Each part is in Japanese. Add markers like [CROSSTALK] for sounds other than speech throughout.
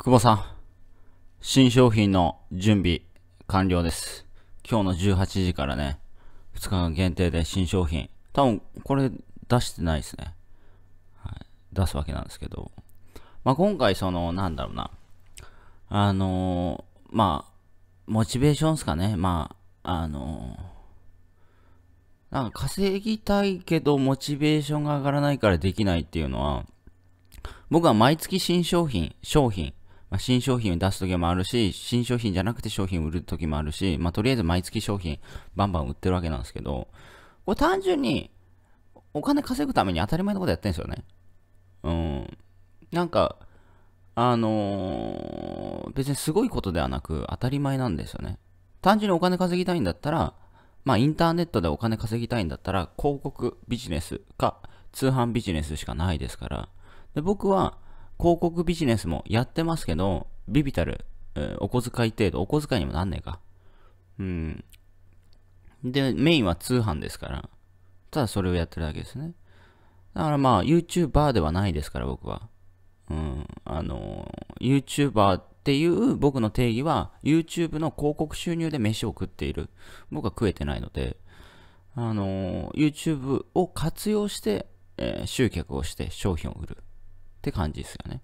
久保さん、新商品の準備完了です。今日の18時からね、2日間限定で新商品。多分、これ出してないですね。はい、出すわけなんですけど。まあ、今回、その、なんだろうな。あのー、まあ、モチベーションですかね。まあ、あのー、なんか稼ぎたいけど、モチベーションが上がらないからできないっていうのは、僕は毎月新商品、商品、まあ、新商品を出す時もあるし、新商品じゃなくて商品を売る時もあるし、まあ、とりあえず毎月商品バンバン売ってるわけなんですけど、これ単純にお金稼ぐために当たり前のことやってるんですよね。うん。なんか、あのー、別にすごいことではなく当たり前なんですよね。単純にお金稼ぎたいんだったら、まあインターネットでお金稼ぎたいんだったら広告ビジネスか通販ビジネスしかないですから。で僕は広告ビジネスもやってますけど、ビビたる、えー、お小遣い程度、お小遣いにもなんねえか。うん。で、メインは通販ですから、ただそれをやってるだけですね。だからまあ、YouTuber ではないですから、僕は。うん。あの、YouTuber っていう僕の定義は、YouTube の広告収入で飯を食っている。僕は食えてないので、あの、YouTube を活用して、えー、集客をして商品を売る。って感じですよね。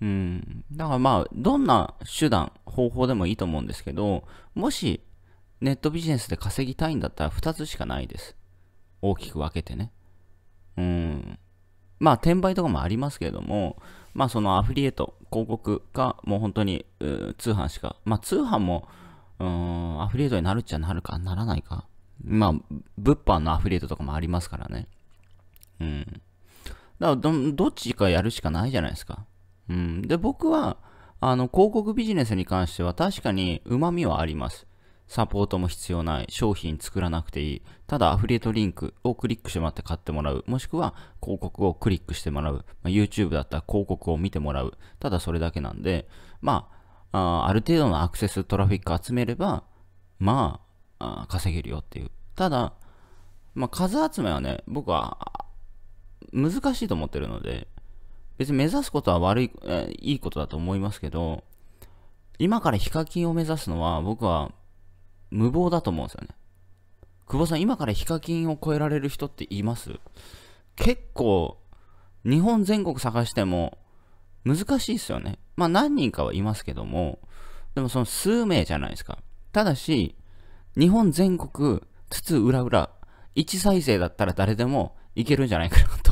うん。だからまあ、どんな手段、方法でもいいと思うんですけど、もしネットビジネスで稼ぎたいんだったら2つしかないです。大きく分けてね。うん。まあ、転売とかもありますけれども、まあ、そのアフリエイト、広告か、もう本当に通販しか、まあ、通販も、うん、アフリエイトになるっちゃなるか、ならないか。まあ、物販のアフリエイトとかもありますからね。うん。だからどっちかやるしかないじゃないですか。うん。で、僕は、あの、広告ビジネスに関しては確かに旨味はあります。サポートも必要ない。商品作らなくていい。ただアフリエイトリンクをクリックしてもらって買ってもらう。もしくは広告をクリックしてもらう。まあ、YouTube だったら広告を見てもらう。ただそれだけなんで、まあ、ある程度のアクセストラフィック集めれば、まあ、あ稼げるよっていう。ただ、まあ、数集めはね、僕は難しいと思ってるので、別に目指すことは悪い、えいいことだと思いますけど、今からヒカキンを目指すのは僕は無謀だと思うんですよね。久保さん、今からヒカキンを超えられる人っています結構、日本全国探しても難しいですよね。まあ何人かはいますけども、でもその数名じゃないですか。ただし、日本全国、つつ裏裏、1再生だったら誰でもいけるんじゃないかなと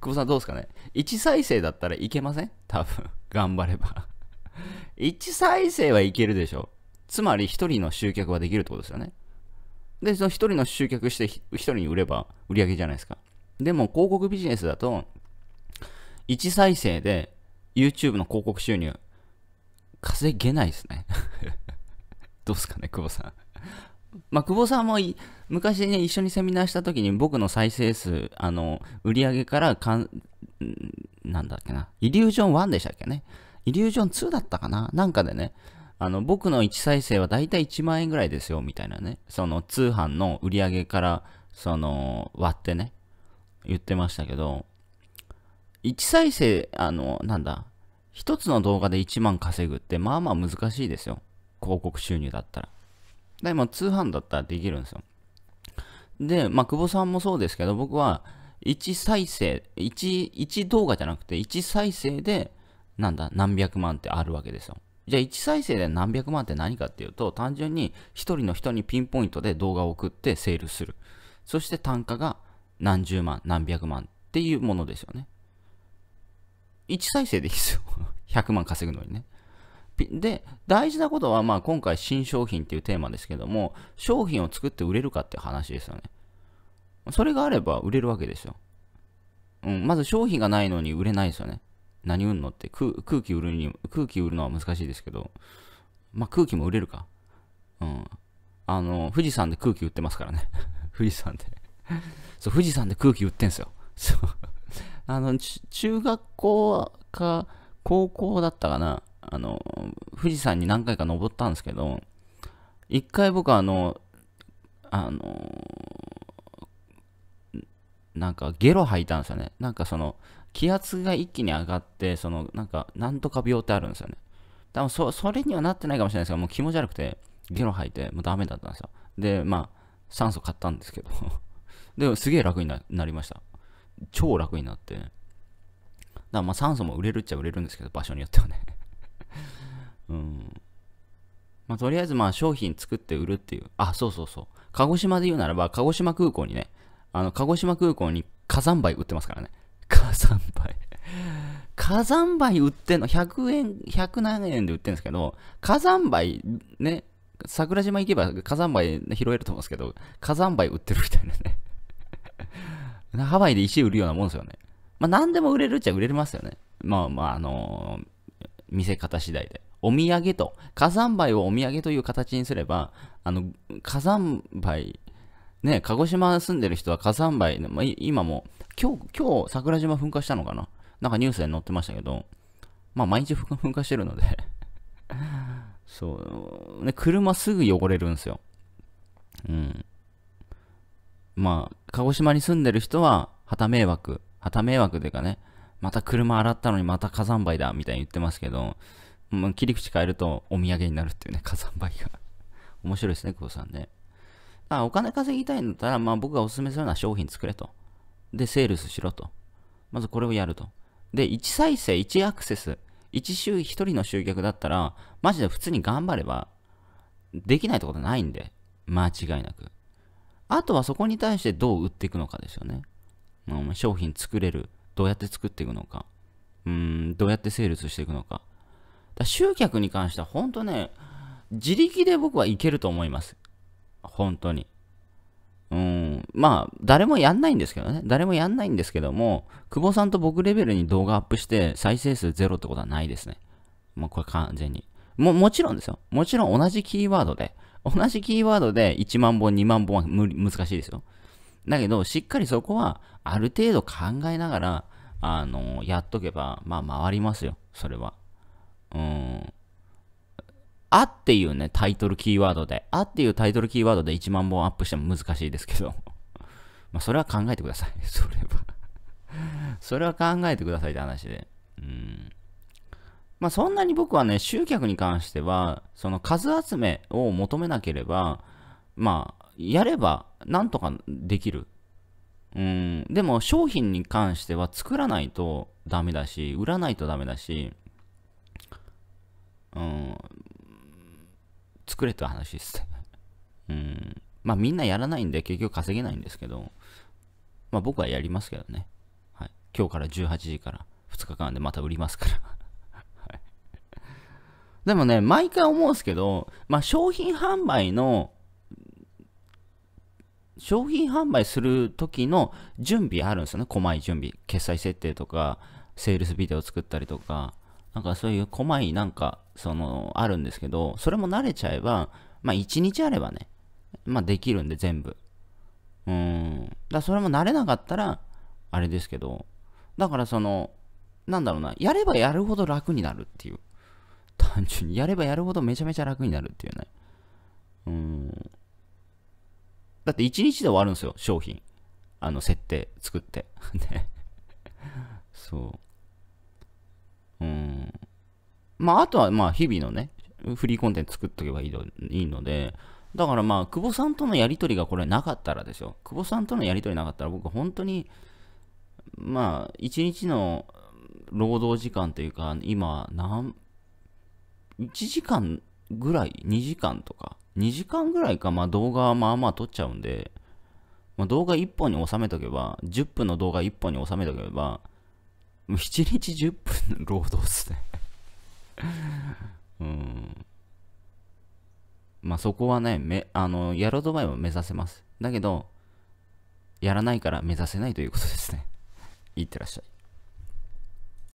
久保さんどうですかね ?1 再生だったらいけません多分。[LAUGHS] 頑張れば1再生はいけるでしょ。つまり1人の集客はできるってことですよね。で、その1人の集客して1人に売れば売り上げじゃないですか。でも広告ビジネスだと、1再生で YouTube の広告収入稼げないですね [LAUGHS] どうすかね、久保さんまあ、久保さんも昔ね、一緒にセミナーした時に僕の再生数、あの、売り上げからかん、なんだっけな、イリュージョン1でしたっけね。イリュージョン2だったかななんかでね、あの、僕の1再生はだいたい1万円ぐらいですよ、みたいなね。その通販の売り上げから、その、割ってね、言ってましたけど、1再生、あの、なんだ、1つの動画で1万稼ぐって、まあまあ難しいですよ。広告収入だったら。で、まあ、通販だったらできるんですよ。で、まあ、久保さんもそうですけど、僕は、1再生、1、1動画じゃなくて、1再生で、なんだ、何百万ってあるわけですよ。じゃあ1再生で何百万って何かっていうと、単純に1人の人にピンポイントで動画を送ってセールする。そして単価が何十万、何百万っていうものですよね。1再生でいいですよ。100 [LAUGHS] 万稼ぐのにね。で、大事なことは、まあ、今回新商品っていうテーマですけども、商品を作って売れるかって話ですよね。それがあれば売れるわけですよ。うん、まず商品がないのに売れないですよね。何売るのって空気売るに、空気売るのは難しいですけど、まあ、空気も売れるか。うん。あの、富士山で空気売ってますからね。[LAUGHS] 富士山でそう、富士山で空気売ってんすよ。そう。[LAUGHS] あの、中学校か、高校だったかな。あの、富士山に何回か登ったんですけど、一回僕はあの、あの、なんかゲロ吐いたんですよね。なんかその、気圧が一気に上がって、その、なんか、なんとか病ってあるんですよね。多分そ、それにはなってないかもしれないですけど、もう気持ち悪くて、ゲロ吐いて、もうダメだったんですよ。で、まあ、酸素買ったんですけど [LAUGHS] でもすげえ楽になりました。超楽になって。だからまあ酸素も売れるっちゃ売れるんですけど、場所によってはねうん。まあ、とりあえずまあ商品作って売るっていう。あ、そうそうそう。鹿児島で言うならば、鹿児島空港にね、あの、鹿児島空港に火山灰売ってますからね。火山灰 [LAUGHS] 火山灰売ってんの、100円、100何円で売ってんですけど、火山灰、ね、桜島行けば火山灰、拾えると思うんですけど、火山灰売ってるみたいなね [LAUGHS] ハワイで石売るようなもんですよね。まあ、何でも売れるっちゃ売れますよね。まあまあ、あのー、見せ方次第で。お土産と、火山灰をお土産という形にすれば、あの、火山灰、ね、鹿児島住んでる人は火山灰、ま今も、今日、今日桜島噴火したのかななんかニュースで載ってましたけど、まあ毎日噴火してるので [LAUGHS] そう、ね、車すぐ汚れるんですよ。うん。まあ、鹿児島に住んでる人は、旗迷惑、旗迷惑というかね、また車洗ったのにまた火山灰だ、みたいに言ってますけど、まあ、切り口変えるとお土産になるっていうね、火山灰が。[LAUGHS] 面白いですね、久保さんね。あお金稼ぎたいんだったら、まあ僕がおすすめするのは商品作れと。で、セールスしろと。まずこれをやると。で、1再生、1アクセス、1週、1人の集客だったら、マジで普通に頑張れば、できないってことないんで、間違いなく。あとはそこに対してどう売っていくのかですよね。うん、商品作れる。どうやって作っていくのか。うん、どうやってセールスしていくのか。だ集客に関しては本当ね、自力で僕はいけると思います。本当に。うん、まあ、誰もやんないんですけどね。誰もやんないんですけども、久保さんと僕レベルに動画アップして再生数ゼロってことはないですね。もうこれ完全に。も、もちろんですよ。もちろん同じキーワードで、同じキーワードで1万本、2万本は難しいですよ。だけど、しっかりそこは、ある程度考えながら、あの、やっとけば、まあ、回りますよ。それは。うん。あっていうね、タイトルキーワードで。あっていうタイトルキーワードで1万本アップしても難しいですけど。[LAUGHS] まあ、それは考えてください。[LAUGHS] それはそれは考えてくださいって話で。うん。まあ、そんなに僕はね、集客に関しては、その数集めを求めなければ、まあ、やればなんとかできる。うん。でも、商品に関しては作らないとダメだし、売らないとダメだし、うん、作れて話です。[LAUGHS] うん。まあみんなやらないんで結局稼げないんですけど、まあ僕はやりますけどね。はい。今日から18時から2日間でまた売りますから [LAUGHS] はい。でもね、毎回思うんですけど、まあ商品販売の、商品販売する時の準備あるんですよね。細い準備。決済設定とか、セールスビデオ作ったりとか、なんかそういう細いなんか、その、あるんですけど、それも慣れちゃえば、まあ一日あればね、まあできるんで全部。うん。だそれも慣れなかったら、あれですけど、だからその、なんだろうな、やればやるほど楽になるっていう。単純に、やればやるほどめちゃめちゃ楽になるっていうね。うん。だって1日で終わるんですよ、商品。あの、設定、作って。ね [LAUGHS] そう。うん。まあ、あとは、まあ、日々のね、フリーコンテンツ作っとけばいいので、だからまあ、久保さんとのやりとりがこれなかったらですよ。久保さんとのやりとりなかったら、僕本当に、まあ、一日の労働時間というか、今、何、1時間ぐらい、2時間とか、2時間ぐらいか、まあ動画はまあまあ撮っちゃうんで、まあ、動画1本に収めとけば、10分の動画1本に収めとけば、う7日10分の労働っすねうん。まあ、そこはね、め、あの、やろうと前は目指せます。だけど、やらないから目指せないということですね。いってらっしゃい。